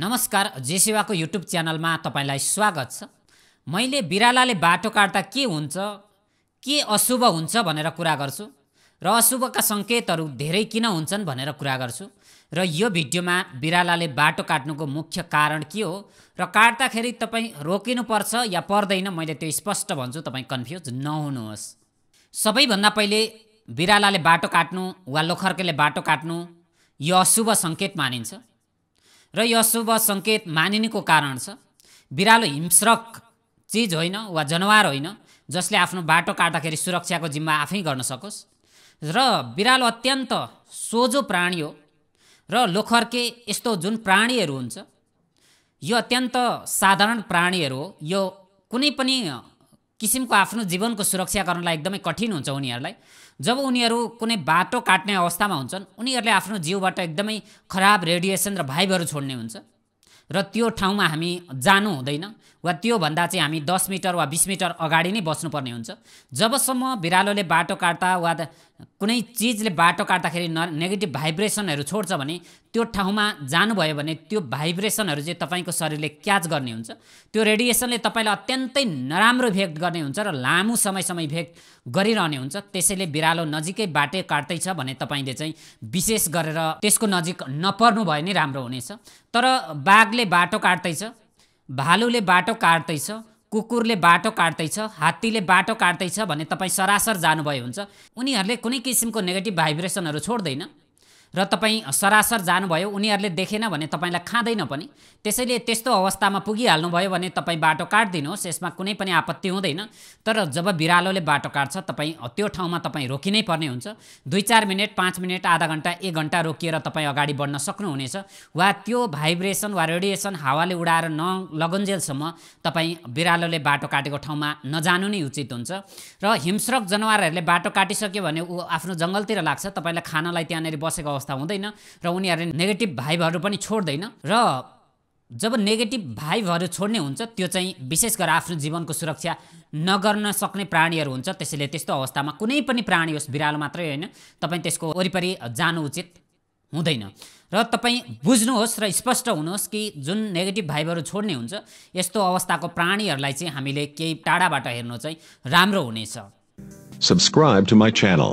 नमस्कार जे सेवाको युट्युब च्यानलमा तपाईँलाई स्वागत छ मैले बिरालाले बाटो काट्दा के हुन्छ के अशुभ हुन्छ भनेर कुरा गर्छु र अशुभका सङ्केतहरू धेरै किन हुन्छन् भनेर कुरा गर्छु र यो भिडियोमा बिरालाले बाटो काट्नुको मुख्य कारण के हो र काट्दाखेरि तपाईँ रोकिनुपर्छ या पर्दैन मैले त्यो स्पष्ट भन्छु तपाईँ कन्फ्युज नहुनुहोस् सबैभन्दा पहिले बिरालाले बाटो काट्नु वा लोखर्केले बाटो काट्नु यो अशुभ सङ्केत मानिन्छ र यो अशुभ सङ्केत मानिनेको कारण छ बिरालो हिंस्रक चिज होइन वा जनावर होइन जसले आफ्नो बाटो काट्दाखेरि सुरक्षाको जिम्मा आफै गर्न सकोस् र बिरालो अत्यन्त सोझो प्राणी हो र लोखर्के यस्तो जुन प्राणीहरू हुन्छ यो अत्यन्त साधारण प्राणीहरू हो यो कुनै पनि किसिमको आफ्नो जीवनको सुरक्षा गर्नलाई एकदमै कठिन हुन्छ उनीहरूलाई जब उनीहरू कुनै बाटो काट्ने अवस्थामा हुन्छन् उनीहरूले आफ्नो जिउबाट एकदमै खराब रेडिएसन र भाइबहरू छोड्ने हुन्छ र त्यो ठाउँमा हामी जानु हुँदैन वा त्योभन्दा चाहिँ हामी दस मिटर वा बिस मिटर अगाडि नै बस्नुपर्ने हुन्छ जबसम्म बिरालोले बाटो काट्दा वा कुनै चिजले बाटो काट्दाखेरि न नेगेटिभ भाइब्रेसनहरू छोड्छ भने त्यो ठाउँमा जानुभयो भने त्यो भाइब्रेसनहरू चाहिँ तपाईँको शरीरले क्याच गर्ने हुन्छ त्यो रेडिएसनले तपाईँलाई अत्यन्तै नराम्रो इफेक्ट गर्ने हुन्छ र लामो समयसम्म इफेक्ट गरिरहने हुन्छ त्यसैले बिरालो नजिकै बाटो काट्दैछ भने तपाईँले चाहिँ विशेष गरेर त्यसको नजिक नपर्नु भयो नै राम्रो हुनेछ तर बाघले बाटो काट्दैछ भालुले बाटो काट्दैछ कुकुरले बाटो काट्दैछ हात्तीले बाटो काट्दैछ भने तपाईँ सरासर जानुभयो हुन्छ उनीहरूले कुनै किसिमको नेगेटिभ भाइब्रेसनहरू छोड्दैन र तपाईँ सरासर जानुभयो उनीहरूले देखेन भने तपाईँलाई खाँदैन पनि त्यसैले त्यस्तो अवस्थामा पुगिहाल्नुभयो भने तपाईँ बाटो काटिदिनुहोस् यसमा कुनै पनि आपत्ति हुँदैन तर जब बिरालोले बाटो काट्छ तपाईँ त्यो ठाउँमा तपाईँ रोकिनै पर्ने हुन्छ दुई चार मिनट पाँच मिनट आधा घन्टा एक घन्टा रोकिएर तपाईँ अगाडि बढ्न सक्नुहुनेछ वा त्यो भाइब्रेसन वा रेडिएसन हावाले उडाएर न नलगन्जेलसम्म तपाईँ बिरालोले बाटो काटेको ठाउँमा नजानु नै उचित हुन्छ र हिमस्रक जनावरहरूले बाटो काटिसक्यो भने ऊ आफ्नो जङ्गलतिर लाग्छ तपाईँलाई खानालाई त्यहाँनिर बसेको अवस्था हुँदैन र उनीहरूले नेगेटिभ भाइबहरू पनि छोड्दैन र जब नेगेटिभ भाइबहरू छोड्ने हुन्छ त्यो चाहिँ विशेष गरेर आफ्नो जीवनको सुरक्षा नगर्न सक्ने प्राणीहरू हुन्छ त्यसैले त्यस्तो अवस्थामा कुनै पनि प्राणी होस् बिरालो मात्रै होइन तपाईँ त्यसको वरिपरि जानु उचित हुँदैन र तपाईँ बुझ्नुहोस् र स्पष्ट हुनुहोस् कि जुन नेगेटिभ भाइबहरू छोड्ने हुन्छ यस्तो अवस्थाको प्राणीहरूलाई चाहिँ हामीले केही टाढाबाट हेर्नु चाहिँ राम्रो हुनेछ सब्सक्राइब टु माई च्यानल